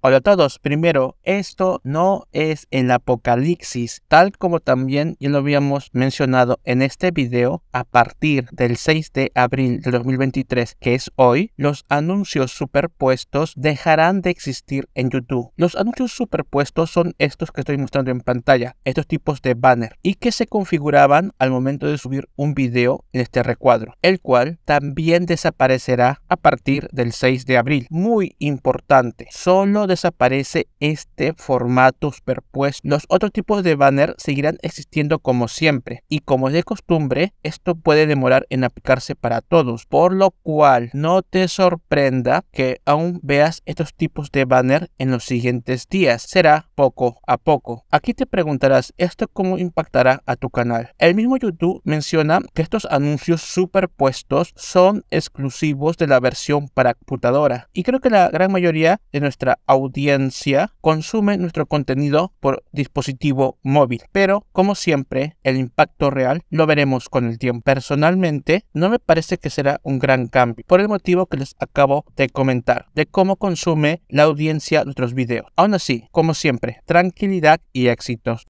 Hola a todos, primero, esto no es el apocalipsis, tal como también ya lo habíamos mencionado en este video, a partir del 6 de abril de 2023, que es hoy, los anuncios superpuestos dejarán de existir en YouTube. Los anuncios superpuestos son estos que estoy mostrando en pantalla, estos tipos de banner, y que se configuraban al momento de subir un video en este recuadro, el cual también desaparecerá a partir del 6 de abril. Muy importante, solo desaparece este formato superpuesto. Los otros tipos de banner seguirán existiendo como siempre y como es de costumbre, esto puede demorar en aplicarse para todos, por lo cual no te sorprenda que aún veas estos tipos de banner en los siguientes días. Será poco a poco. Aquí te preguntarás esto cómo impactará a tu canal. El mismo YouTube menciona que estos anuncios superpuestos son exclusivos de la versión para computadora y creo que la gran mayoría de nuestra audiencia consume nuestro contenido por dispositivo móvil. Pero, como siempre, el impacto real lo veremos con el tiempo. Personalmente, no me parece que será un gran cambio, por el motivo que les acabo de comentar, de cómo consume la audiencia nuestros videos. Aún así, como siempre, tranquilidad y éxitos.